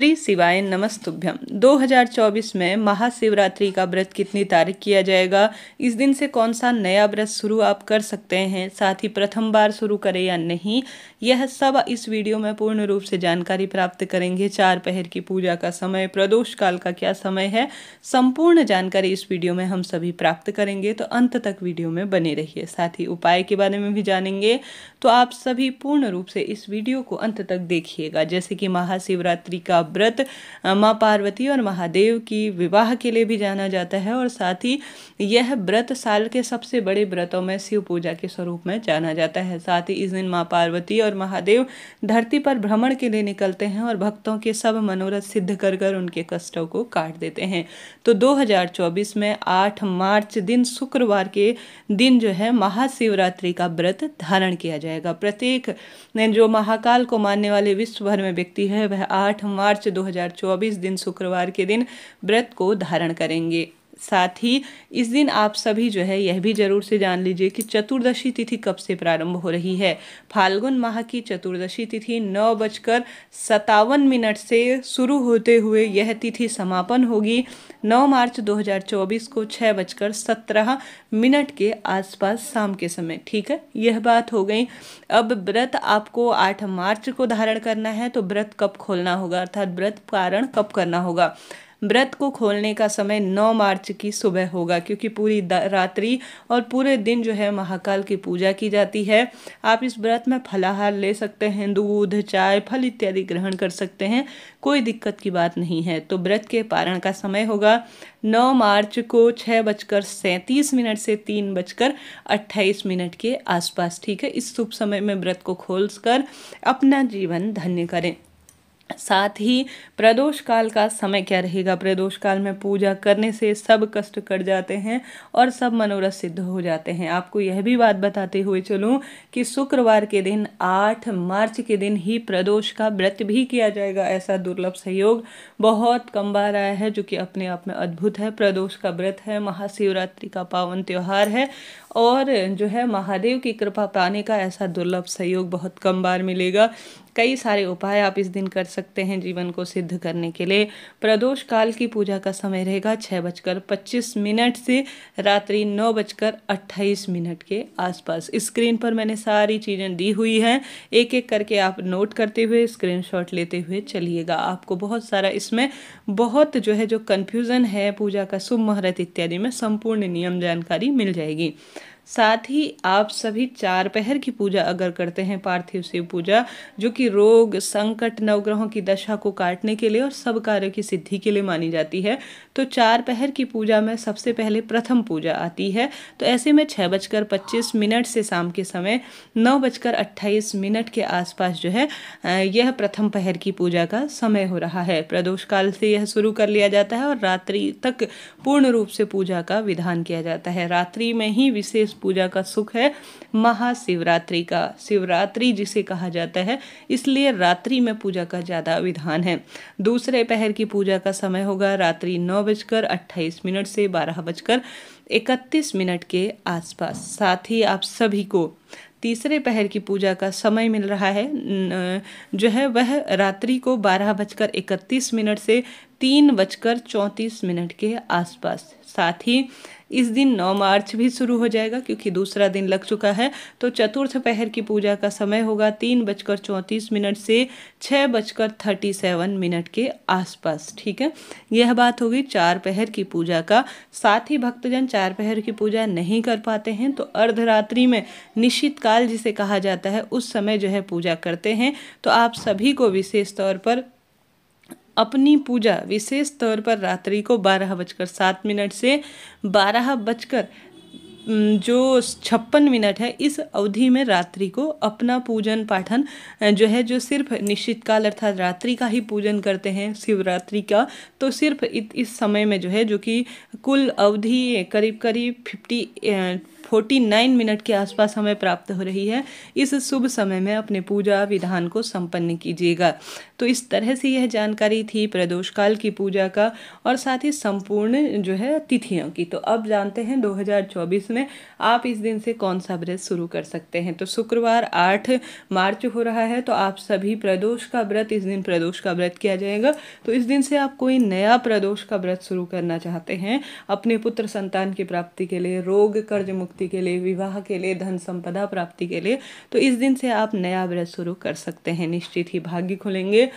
श्री शिवाय नमस्तुभ्यम 2024 में महाशिवरात्रि का व्रत कितनी तारीख किया जाएगा इस दिन से कौन सा नया व्रत शुरू आप कर सकते हैं साथ ही प्रथम बार शुरू करें या नहीं यह सब इस वीडियो में पूर्ण रूप से जानकारी प्राप्त करेंगे चार पहर की पूजा का समय प्रदोष काल का क्या समय है संपूर्ण जानकारी इस वीडियो में हम सभी प्राप्त करेंगे तो अंत तक वीडियो में बने रहिए साथ ही उपाय के बारे में भी जानेंगे तो आप सभी पूर्ण रूप से इस वीडियो को अंत तक देखिएगा जैसे कि महाशिवरात्रि का व्रत माँ पार्वती और महादेव की विवाह के लिए भी जाना जाता है और साथ ही यह व्रत साल के सबसे बड़े व्रतों में शिव पूजा के स्वरूप में जाना जाता है साथ ही इस दिन माँ पार्वती और महादेव धरती पर भ्रमण के लिए निकलते हैं और भक्तों के सब मनोरथ सिद्ध कर कर उनके कष्टों को काट देते हैं तो 2024 में 8 मार्च दिन शुक्रवार के दिन जो है महाशिवरात्रि का व्रत धारण किया जाएगा प्रत्येक जो महाकाल को मानने वाले विश्व भर में व्यक्ति है वह 8 मार्च मार्च 2024 दिन शुक्रवार के दिन व्रत को धारण करेंगे साथ ही इस दिन आप सभी जो है यह भी जरूर से जान लीजिए कि चतुर्दशी तिथि कब से प्रारंभ हो रही है फाल्गुन माह की चतुर्दशी तिथि नौ बजकर सतावन मिनट से शुरू होते हुए यह तिथि समापन होगी 9 मार्च 2024 को छः बजकर सत्रह मिनट के आसपास शाम के समय ठीक है यह बात हो गई अब व्रत आपको 8 मार्च को धारण करना है तो व्रत कब खोलना होगा अर्थात व्रत कारण कब करना होगा व्रत को खोलने का समय 9 मार्च की सुबह होगा क्योंकि पूरी रात्रि और पूरे दिन जो है महाकाल की पूजा की जाती है आप इस व्रत में फलाहार ले सकते हैं दूध चाय फल इत्यादि ग्रहण कर सकते हैं कोई दिक्कत की बात नहीं है तो व्रत के पारण का समय होगा नौ मार्च को छः बजकर सैंतीस मिनट से तीन बजकर अट्ठाईस मिनट के आसपास ठीक है इस शुभ समय में व्रत को खोल कर अपना जीवन धन्य करें साथ ही प्रदोष काल का समय क्या रहेगा प्रदोष काल में पूजा करने से सब कष्ट कट जाते हैं और सब मनोरथ सिद्ध हो जाते हैं आपको यह भी बात बताते हुए चलूं कि शुक्रवार के दिन 8 मार्च के दिन ही प्रदोष का व्रत भी किया जाएगा ऐसा दुर्लभ सहयोग बहुत कम बार आया है जो कि अपने आप में अद्भुत है प्रदोष का व्रत है महाशिवरात्रि का पावन त्यौहार है और जो है महादेव की कृपा पाने का ऐसा दुर्लभ सहयोग बहुत कम बार मिलेगा कई सारे उपाय आप इस दिन कर सकते हैं जीवन को सिद्ध करने के लिए प्रदोष काल की पूजा का समय रहेगा छः बजकर पच्चीस मिनट से रात्रि नौ बजकर अट्ठाईस मिनट के आसपास स्क्रीन पर मैंने सारी चीज़ें दी हुई हैं एक एक करके आप नोट करते हुए स्क्रीनशॉट लेते हुए चलिएगा आपको बहुत सारा इसमें बहुत जो है जो कन्फ्यूज़न है पूजा का शुभ मुहूर्त इत्यादि में संपूर्ण नियम जानकारी मिल जाएगी साथ ही आप सभी चार पहर की पूजा अगर करते हैं पार्थिव शिव पूजा जो कि रोग संकट नवग्रहों की दशा को काटने के लिए और सब कार्य की सिद्धि के लिए मानी जाती है तो चार पहर की पूजा में सबसे पहले प्रथम पूजा आती है तो ऐसे में छः बजकर पच्चीस मिनट से शाम के समय नौ बजकर अट्ठाईस मिनट के आसपास जो है यह प्रथम पहर की पूजा का समय हो रहा है प्रदोष काल से यह शुरू कर लिया जाता है और रात्रि तक पूर्ण रूप से पूजा का विधान किया जाता है रात्रि में ही विशेष पूजा का सुख है महाशिवरात्रि का शिवरात्रि जिसे कहा जाता है इसलिए रात्रि में पूजा का ज़्यादा विधान है दूसरे पहर की पूजा का समय होगा रात्रि नौ बजकर अट्ठाईस मिनट से बारह बजकर इकतीस मिनट के आसपास साथ ही आप सभी को तीसरे पहर की पूजा का समय मिल रहा है जो है वह रात्रि को बारह बजकर इकतीस मिनट से तीन बजकर चौंतीस मिनट के आसपास साथ ही इस दिन 9 मार्च भी शुरू हो जाएगा क्योंकि दूसरा दिन लग चुका है तो चतुर्थ पहर की पूजा का समय होगा तीन बजकर चौंतीस मिनट से छः बजकर थर्टी सेवन मिनट के आसपास ठीक है यह बात होगी चार पहर की पूजा का साथ ही भक्तजन चार पहर की पूजा नहीं कर पाते हैं तो अर्धरात्रि में निश्चित काल जिसे कहा जाता है उस समय जो है पूजा करते हैं तो आप सभी को विशेष तौर पर अपनी पूजा विशेष तौर पर रात्रि को बारह बजकर सात मिनट से बारह बजकर जो छप्पन मिनट है इस अवधि में रात्रि को अपना पूजन पाठन जो है जो सिर्फ निश्चित काल अर्थात रात्रि का ही पूजन करते हैं शिवरात्रि का तो सिर्फ इस समय में जो है जो कि कुल अवधि करीब करीब फिफ्टी फोर्टी नाइन मिनट के आसपास हमें प्राप्त हो रही है इस शुभ समय में अपने पूजा विधान को संपन्न कीजिएगा तो इस तरह से यह जानकारी थी प्रदोष काल की पूजा का और साथ ही संपूर्ण जो है तिथियों की तो अब जानते हैं 2024 में आप इस दिन से कौन सा व्रत शुरू कर सकते हैं तो शुक्रवार आठ मार्च हो रहा है तो आप सभी प्रदोष का व्रत इस दिन प्रदोष का व्रत किया जाएगा तो इस दिन से आप कोई नया प्रदोष का व्रत शुरू करना चाहते हैं अपने पुत्र संतान की प्राप्ति के लिए रोग कर्ज मुक्ति के लिए विवाह के लिए धन संपदा प्राप्ति के लिए तो इस दिन से आप नया व्रत शुरू कर सकते हैं निश्चित ही भाग्य खुलेंगे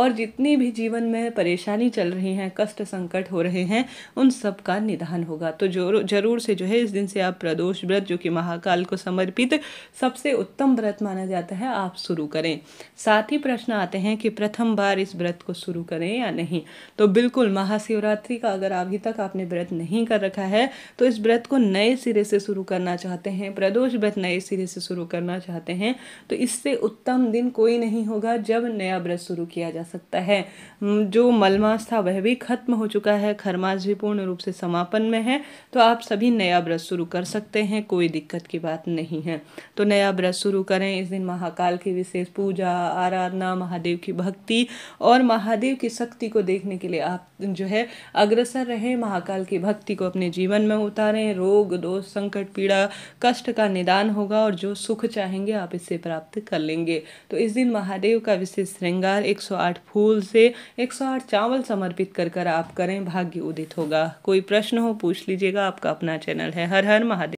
और जितनी भी जीवन में परेशानी चल रही हैं कष्ट संकट हो रहे हैं उन सब का निदान होगा तो जो जरूर से जो है इस दिन से आप प्रदोष व्रत जो कि महाकाल को समर्पित सबसे उत्तम व्रत माना जाता है आप शुरू करें साथ ही प्रश्न आते हैं कि प्रथम बार इस व्रत को शुरू करें या नहीं तो बिल्कुल महाशिवरात्रि का अगर अभी तक आपने व्रत नहीं कर रखा है तो इस व्रत को नए सिरे से शुरू करना चाहते हैं प्रदोष व्रत नए सिरे से शुरू करना चाहते हैं तो इससे उत्तम दिन कोई नहीं होगा जब नया व्रत शुरू शुरू किया जा सकता है जो मलमास था वह भी खत्म हो चुका है खरमास भी पूर्ण रूप से समापन में है तो आप सभी नया व्रत शुरू कर सकते हैं कोई दिक्कत की बात नहीं है तो नया व्रत शुरू करें इस दिन महाकाल की विशेष पूजा आराधना महादेव की भक्ति और महादेव की शक्ति को देखने के लिए आप जो है अग्रसर रहें महाकाल की भक्ति को अपने जीवन में उतारें रोग दोष संकट पीड़ा कष्ट का निदान होगा और जो सुख चाहेंगे आप इसे प्राप्त कर लेंगे तो इस दिन महादेव का विशेष श्रृंगार 108 फूल से 108 चावल समर्पित कर कर आप करें भाग्य उदित होगा कोई प्रश्न हो पूछ लीजिएगा आपका अपना चैनल है हर हर महादेव